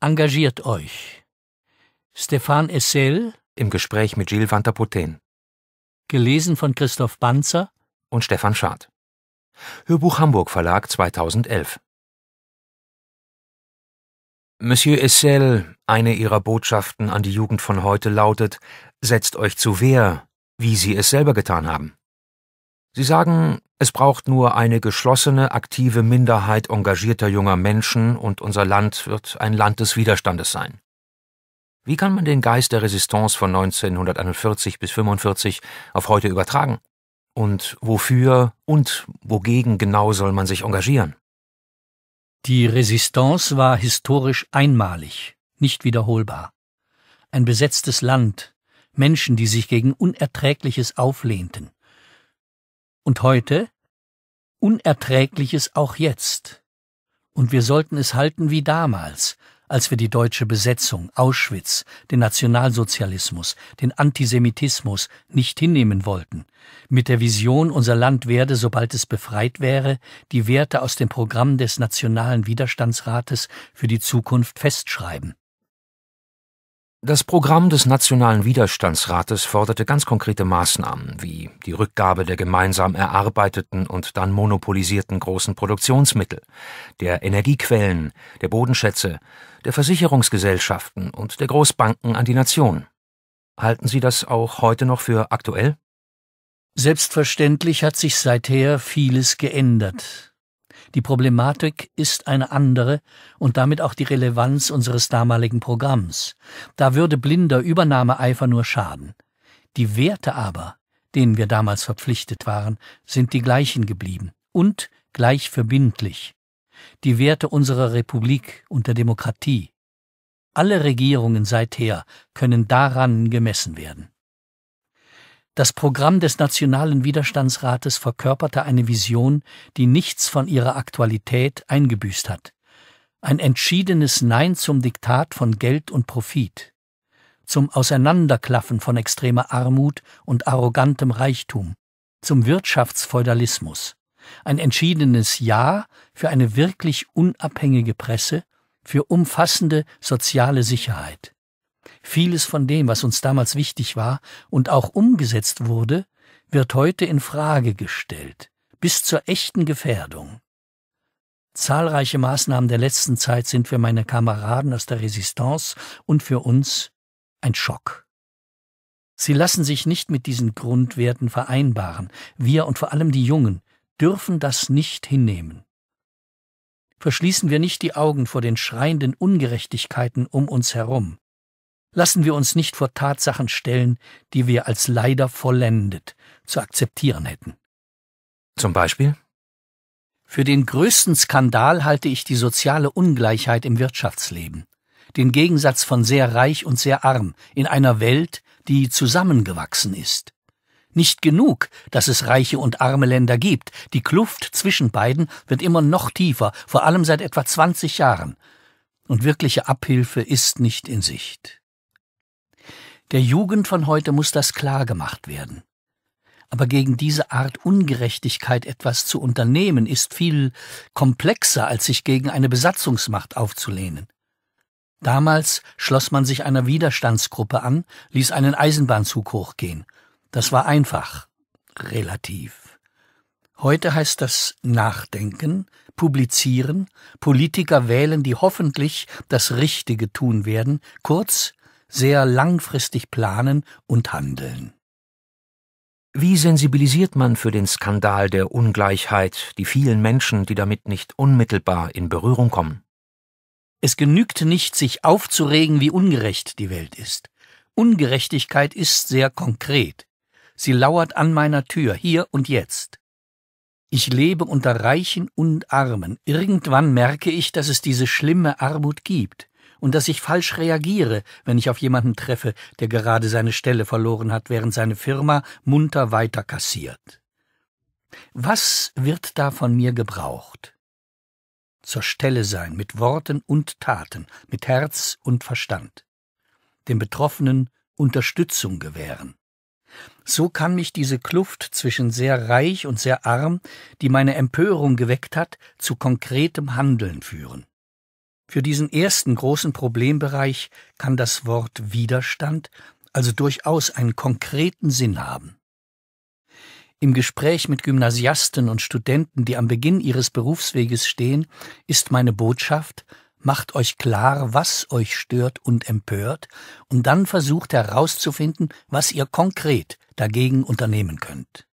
Engagiert euch. Stefan Essel im Gespräch mit Gilles van der Putten. Gelesen von Christoph Banzer und Stefan Schad. Hörbuch Hamburg Verlag 2011. Monsieur Essel, eine ihrer Botschaften an die Jugend von heute lautet: Setzt euch zu Wehr, wie sie es selber getan haben. Sie sagen, es braucht nur eine geschlossene, aktive Minderheit engagierter junger Menschen und unser Land wird ein Land des Widerstandes sein. Wie kann man den Geist der Resistance von 1941 bis 1945 auf heute übertragen? Und wofür und wogegen genau soll man sich engagieren? Die Resistance war historisch einmalig, nicht wiederholbar. Ein besetztes Land, Menschen, die sich gegen Unerträgliches auflehnten, und heute, Unerträgliches auch jetzt. Und wir sollten es halten wie damals, als wir die deutsche Besetzung, Auschwitz, den Nationalsozialismus, den Antisemitismus nicht hinnehmen wollten, mit der Vision, unser Land werde, sobald es befreit wäre, die Werte aus dem Programm des Nationalen Widerstandsrates für die Zukunft festschreiben. Das Programm des Nationalen Widerstandsrates forderte ganz konkrete Maßnahmen wie die Rückgabe der gemeinsam erarbeiteten und dann monopolisierten großen Produktionsmittel, der Energiequellen, der Bodenschätze, der Versicherungsgesellschaften und der Großbanken an die Nation. Halten Sie das auch heute noch für aktuell? Selbstverständlich hat sich seither vieles geändert. Die Problematik ist eine andere und damit auch die Relevanz unseres damaligen Programms. Da würde blinder Übernahmeeifer nur schaden. Die Werte aber, denen wir damals verpflichtet waren, sind die gleichen geblieben und gleich verbindlich. Die Werte unserer Republik und der Demokratie. Alle Regierungen seither können daran gemessen werden. Das Programm des Nationalen Widerstandsrates verkörperte eine Vision, die nichts von ihrer Aktualität eingebüßt hat. Ein entschiedenes Nein zum Diktat von Geld und Profit, zum Auseinanderklaffen von extremer Armut und arrogantem Reichtum, zum Wirtschaftsfeudalismus, ein entschiedenes Ja für eine wirklich unabhängige Presse, für umfassende soziale Sicherheit. Vieles von dem, was uns damals wichtig war und auch umgesetzt wurde, wird heute in Frage gestellt, bis zur echten Gefährdung. Zahlreiche Maßnahmen der letzten Zeit sind für meine Kameraden aus der Resistance und für uns ein Schock. Sie lassen sich nicht mit diesen Grundwerten vereinbaren. Wir und vor allem die Jungen dürfen das nicht hinnehmen. Verschließen wir nicht die Augen vor den schreienden Ungerechtigkeiten um uns herum lassen wir uns nicht vor Tatsachen stellen, die wir als leider vollendet zu akzeptieren hätten. Zum Beispiel? Für den größten Skandal halte ich die soziale Ungleichheit im Wirtschaftsleben, den Gegensatz von sehr reich und sehr arm in einer Welt, die zusammengewachsen ist. Nicht genug, dass es reiche und arme Länder gibt. Die Kluft zwischen beiden wird immer noch tiefer, vor allem seit etwa 20 Jahren. Und wirkliche Abhilfe ist nicht in Sicht. Der Jugend von heute muss das klar gemacht werden. Aber gegen diese Art Ungerechtigkeit etwas zu unternehmen, ist viel komplexer, als sich gegen eine Besatzungsmacht aufzulehnen. Damals schloss man sich einer Widerstandsgruppe an, ließ einen Eisenbahnzug hochgehen. Das war einfach. Relativ. Heute heißt das Nachdenken, publizieren, Politiker wählen, die hoffentlich das Richtige tun werden, kurz sehr langfristig planen und handeln. Wie sensibilisiert man für den Skandal der Ungleichheit die vielen Menschen, die damit nicht unmittelbar in Berührung kommen? Es genügt nicht, sich aufzuregen, wie ungerecht die Welt ist. Ungerechtigkeit ist sehr konkret. Sie lauert an meiner Tür, hier und jetzt. Ich lebe unter Reichen und Armen. Irgendwann merke ich, dass es diese schlimme Armut gibt und dass ich falsch reagiere, wenn ich auf jemanden treffe, der gerade seine Stelle verloren hat, während seine Firma munter weiter kassiert. Was wird da von mir gebraucht? Zur Stelle sein, mit Worten und Taten, mit Herz und Verstand. Dem Betroffenen Unterstützung gewähren. So kann mich diese Kluft zwischen sehr reich und sehr arm, die meine Empörung geweckt hat, zu konkretem Handeln führen. Für diesen ersten großen Problembereich kann das Wort Widerstand also durchaus einen konkreten Sinn haben. Im Gespräch mit Gymnasiasten und Studenten, die am Beginn ihres Berufsweges stehen, ist meine Botschaft, macht euch klar, was euch stört und empört, und dann versucht herauszufinden, was ihr konkret dagegen unternehmen könnt.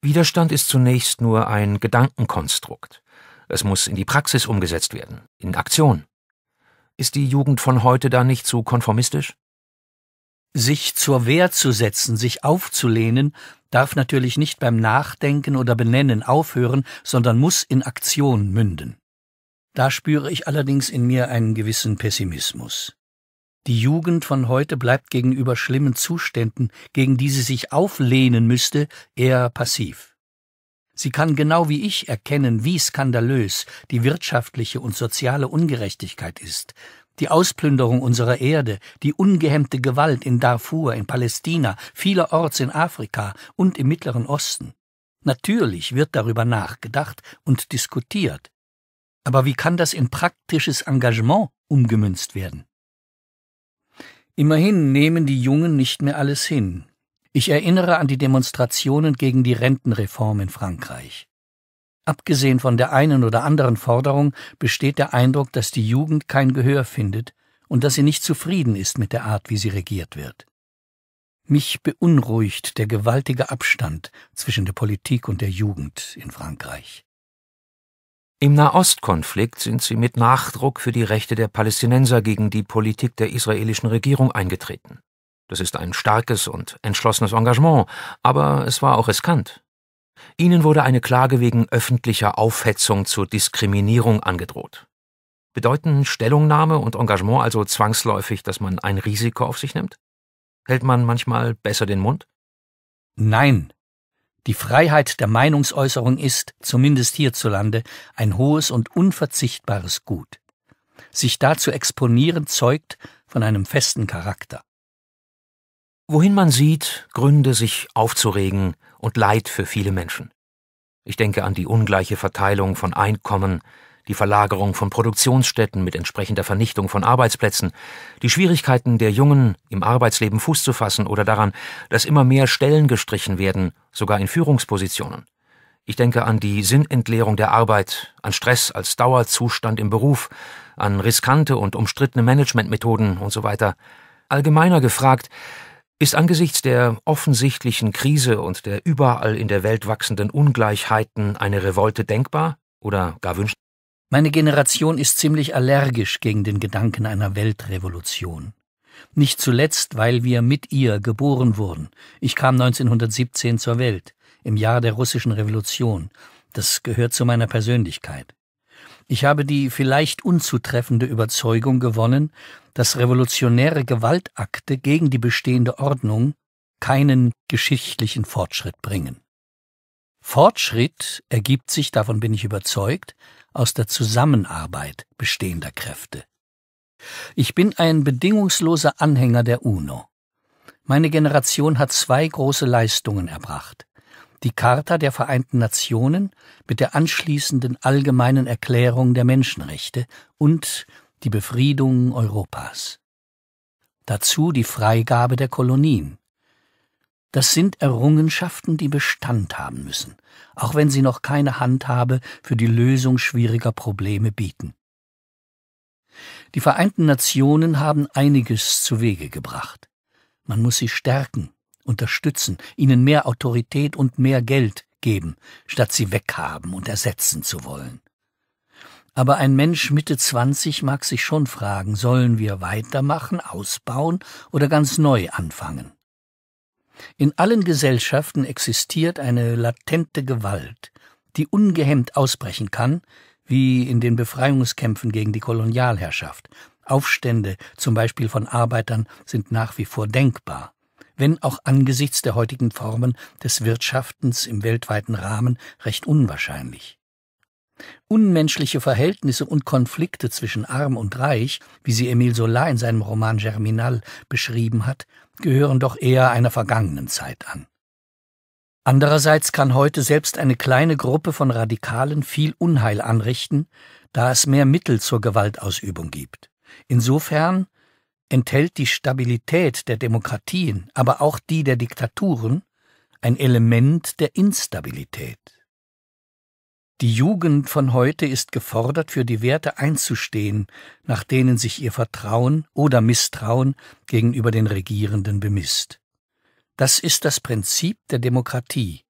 Widerstand ist zunächst nur ein Gedankenkonstrukt. Es muss in die Praxis umgesetzt werden, in Aktion. Ist die Jugend von heute da nicht zu konformistisch? Sich zur Wehr zu setzen, sich aufzulehnen, darf natürlich nicht beim Nachdenken oder Benennen aufhören, sondern muss in Aktion münden. Da spüre ich allerdings in mir einen gewissen Pessimismus. Die Jugend von heute bleibt gegenüber schlimmen Zuständen, gegen die sie sich auflehnen müsste, eher passiv. Sie kann genau wie ich erkennen, wie skandalös die wirtschaftliche und soziale Ungerechtigkeit ist, die Ausplünderung unserer Erde, die ungehemmte Gewalt in Darfur, in Palästina, vielerorts in Afrika und im Mittleren Osten. Natürlich wird darüber nachgedacht und diskutiert. Aber wie kann das in praktisches Engagement umgemünzt werden? Immerhin nehmen die Jungen nicht mehr alles hin, ich erinnere an die Demonstrationen gegen die Rentenreform in Frankreich. Abgesehen von der einen oder anderen Forderung besteht der Eindruck, dass die Jugend kein Gehör findet und dass sie nicht zufrieden ist mit der Art, wie sie regiert wird. Mich beunruhigt der gewaltige Abstand zwischen der Politik und der Jugend in Frankreich. Im Nahostkonflikt sind sie mit Nachdruck für die Rechte der Palästinenser gegen die Politik der israelischen Regierung eingetreten. Das ist ein starkes und entschlossenes Engagement, aber es war auch riskant. Ihnen wurde eine Klage wegen öffentlicher Aufhetzung zur Diskriminierung angedroht. Bedeuten Stellungnahme und Engagement also zwangsläufig, dass man ein Risiko auf sich nimmt? Hält man manchmal besser den Mund? Nein. Die Freiheit der Meinungsäußerung ist, zumindest hierzulande, ein hohes und unverzichtbares Gut. Sich dazu exponieren zeugt von einem festen Charakter. Wohin man sieht, Gründe, sich aufzuregen und Leid für viele Menschen. Ich denke an die ungleiche Verteilung von Einkommen, die Verlagerung von Produktionsstätten mit entsprechender Vernichtung von Arbeitsplätzen, die Schwierigkeiten der Jungen, im Arbeitsleben Fuß zu fassen oder daran, dass immer mehr Stellen gestrichen werden, sogar in Führungspositionen. Ich denke an die Sinnentleerung der Arbeit, an Stress als Dauerzustand im Beruf, an riskante und umstrittene Managementmethoden und so weiter. Allgemeiner gefragt, ist angesichts der offensichtlichen Krise und der überall in der Welt wachsenden Ungleichheiten eine Revolte denkbar oder gar wünscht? Meine Generation ist ziemlich allergisch gegen den Gedanken einer Weltrevolution. Nicht zuletzt, weil wir mit ihr geboren wurden. Ich kam 1917 zur Welt, im Jahr der russischen Revolution. Das gehört zu meiner Persönlichkeit. Ich habe die vielleicht unzutreffende Überzeugung gewonnen, dass revolutionäre Gewaltakte gegen die bestehende Ordnung keinen geschichtlichen Fortschritt bringen. Fortschritt ergibt sich, davon bin ich überzeugt, aus der Zusammenarbeit bestehender Kräfte. Ich bin ein bedingungsloser Anhänger der UNO. Meine Generation hat zwei große Leistungen erbracht die Charta der Vereinten Nationen mit der anschließenden allgemeinen Erklärung der Menschenrechte und die Befriedung Europas. Dazu die Freigabe der Kolonien. Das sind Errungenschaften, die Bestand haben müssen, auch wenn sie noch keine Handhabe für die Lösung schwieriger Probleme bieten. Die Vereinten Nationen haben einiges zu Wege gebracht. Man muss sie stärken unterstützen, ihnen mehr Autorität und mehr Geld geben, statt sie weghaben und ersetzen zu wollen. Aber ein Mensch Mitte 20 mag sich schon fragen, sollen wir weitermachen, ausbauen oder ganz neu anfangen? In allen Gesellschaften existiert eine latente Gewalt, die ungehemmt ausbrechen kann, wie in den Befreiungskämpfen gegen die Kolonialherrschaft. Aufstände, zum Beispiel von Arbeitern, sind nach wie vor denkbar wenn auch angesichts der heutigen Formen des Wirtschaftens im weltweiten Rahmen recht unwahrscheinlich. Unmenschliche Verhältnisse und Konflikte zwischen Arm und Reich, wie sie Emile Zola in seinem Roman Germinal beschrieben hat, gehören doch eher einer vergangenen Zeit an. Andererseits kann heute selbst eine kleine Gruppe von Radikalen viel Unheil anrichten, da es mehr Mittel zur Gewaltausübung gibt. Insofern enthält die Stabilität der Demokratien, aber auch die der Diktaturen, ein Element der Instabilität. Die Jugend von heute ist gefordert, für die Werte einzustehen, nach denen sich ihr Vertrauen oder Misstrauen gegenüber den Regierenden bemisst. Das ist das Prinzip der Demokratie,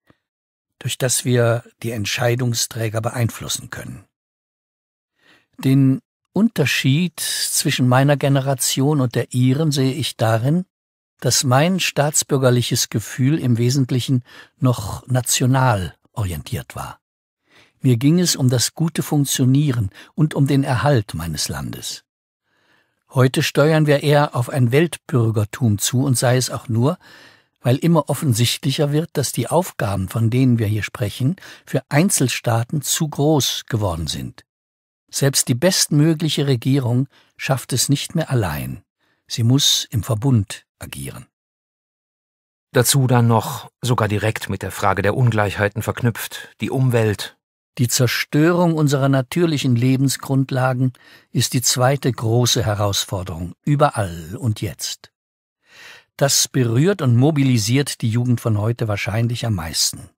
durch das wir die Entscheidungsträger beeinflussen können. Den Unterschied zwischen meiner Generation und der ihren sehe ich darin, dass mein staatsbürgerliches Gefühl im Wesentlichen noch national orientiert war. Mir ging es um das gute Funktionieren und um den Erhalt meines Landes. Heute steuern wir eher auf ein Weltbürgertum zu und sei es auch nur, weil immer offensichtlicher wird, dass die Aufgaben, von denen wir hier sprechen, für Einzelstaaten zu groß geworden sind. Selbst die bestmögliche Regierung schafft es nicht mehr allein. Sie muss im Verbund agieren. Dazu dann noch, sogar direkt mit der Frage der Ungleichheiten verknüpft, die Umwelt. Die Zerstörung unserer natürlichen Lebensgrundlagen ist die zweite große Herausforderung, überall und jetzt. Das berührt und mobilisiert die Jugend von heute wahrscheinlich am meisten.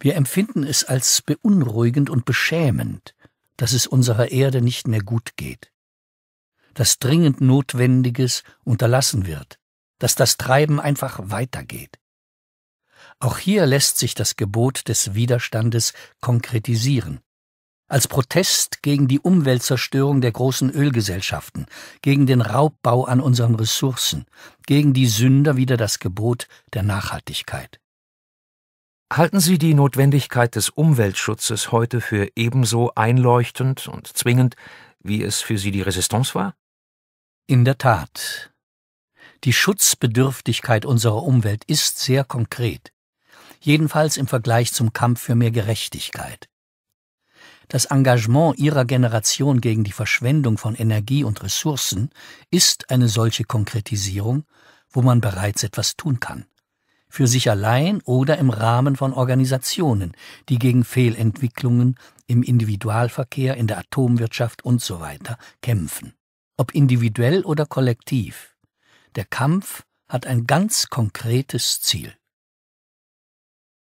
Wir empfinden es als beunruhigend und beschämend, dass es unserer Erde nicht mehr gut geht, dass dringend Notwendiges unterlassen wird, dass das Treiben einfach weitergeht. Auch hier lässt sich das Gebot des Widerstandes konkretisieren. Als Protest gegen die Umweltzerstörung der großen Ölgesellschaften, gegen den Raubbau an unseren Ressourcen, gegen die Sünder wieder das Gebot der Nachhaltigkeit. Halten Sie die Notwendigkeit des Umweltschutzes heute für ebenso einleuchtend und zwingend, wie es für Sie die Resistance war? In der Tat. Die Schutzbedürftigkeit unserer Umwelt ist sehr konkret, jedenfalls im Vergleich zum Kampf für mehr Gerechtigkeit. Das Engagement ihrer Generation gegen die Verschwendung von Energie und Ressourcen ist eine solche Konkretisierung, wo man bereits etwas tun kann für sich allein oder im Rahmen von Organisationen, die gegen Fehlentwicklungen im Individualverkehr, in der Atomwirtschaft usw. So kämpfen. Ob individuell oder kollektiv. Der Kampf hat ein ganz konkretes Ziel.